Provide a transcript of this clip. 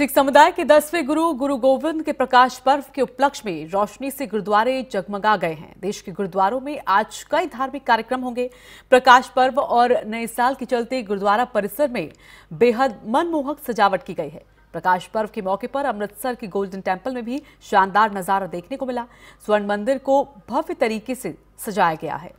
सिख समुदाय के दसवें गुरु गुरु गोविंद के प्रकाश पर्व के उपलक्ष्य में रोशनी से गुरुद्वारे जगमगा गए हैं देश के गुरुद्वारों में आज कई धार्मिक कार्यक्रम होंगे प्रकाश पर्व और नए साल के चलते गुरुद्वारा परिसर में बेहद मनमोहक सजावट की गई है प्रकाश पर्व के मौके पर अमृतसर के गोल्डन टेम्पल में भी शानदार नजारा देखने को मिला स्वर्ण मंदिर को भव्य तरीके से सजाया गया है